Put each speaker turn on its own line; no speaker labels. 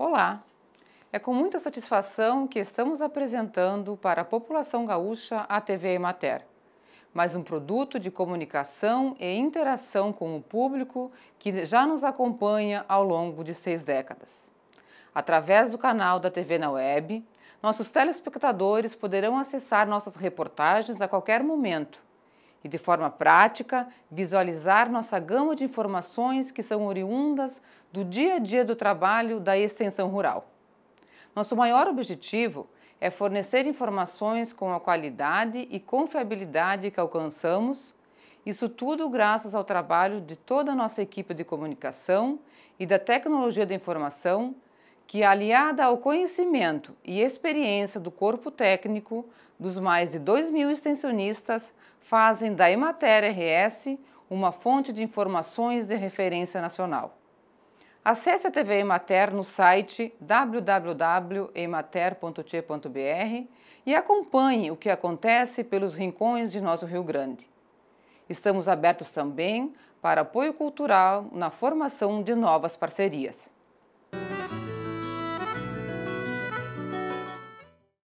Olá! É com muita satisfação que estamos apresentando para a população gaúcha a TV Emater, mais um produto de comunicação e interação com o público que já nos acompanha ao longo de seis décadas. Através do canal da TV na web, nossos telespectadores poderão acessar nossas reportagens a qualquer momento e, de forma prática, visualizar nossa gama de informações que são oriundas do dia a dia do trabalho da extensão rural. Nosso maior objetivo é fornecer informações com a qualidade e confiabilidade que alcançamos, isso tudo graças ao trabalho de toda a nossa equipe de comunicação e da tecnologia da informação que, aliada ao conhecimento e experiência do corpo técnico dos mais de 2 mil extensionistas, fazem da Emater RS uma fonte de informações de referência nacional. Acesse a TV Emater no site www.emater.te.br e acompanhe o que acontece pelos rincões de nosso Rio Grande. Estamos abertos também para apoio cultural na formação de novas parcerias.